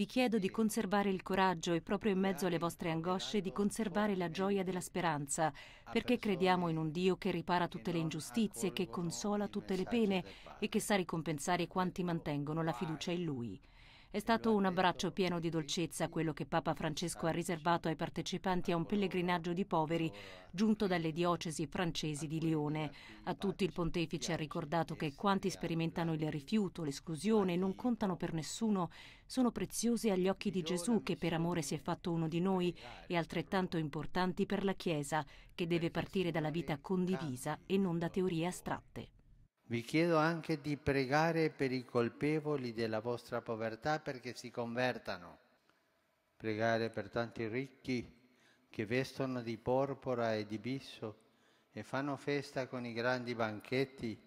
Vi chiedo di conservare il coraggio e proprio in mezzo alle vostre angosce di conservare la gioia della speranza, perché crediamo in un Dio che ripara tutte le ingiustizie, che consola tutte le pene e che sa ricompensare quanti mantengono la fiducia in Lui. È stato un abbraccio pieno di dolcezza quello che Papa Francesco ha riservato ai partecipanti a un pellegrinaggio di poveri giunto dalle diocesi francesi di Lione. A tutti il pontefice ha ricordato che quanti sperimentano il rifiuto, l'esclusione, non contano per nessuno, sono preziosi agli occhi di Gesù che per amore si è fatto uno di noi e altrettanto importanti per la Chiesa che deve partire dalla vita condivisa e non da teorie astratte. Vi chiedo anche di pregare per i colpevoli della vostra povertà perché si convertano. Pregare per tanti ricchi che vestono di porpora e di bisso e fanno festa con i grandi banchetti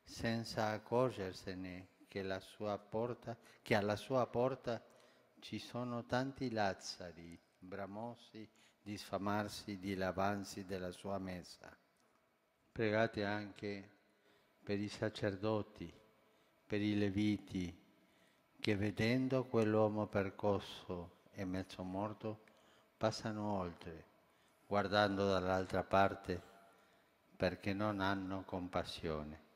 senza accorgersene che, porta, che alla sua porta ci sono tanti lazzari bramosi di sfamarsi, di lavansi della sua messa. Pregate anche per i sacerdoti, per i leviti, che vedendo quell'uomo percosso e mezzo morto, passano oltre, guardando dall'altra parte, perché non hanno compassione.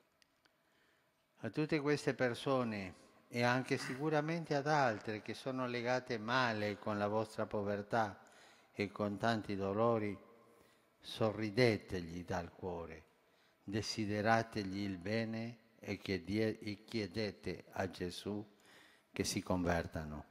A tutte queste persone e anche sicuramente ad altre che sono legate male con la vostra povertà e con tanti dolori, sorridetegli dal cuore desiderategli il bene e chiedete a Gesù che si convertano.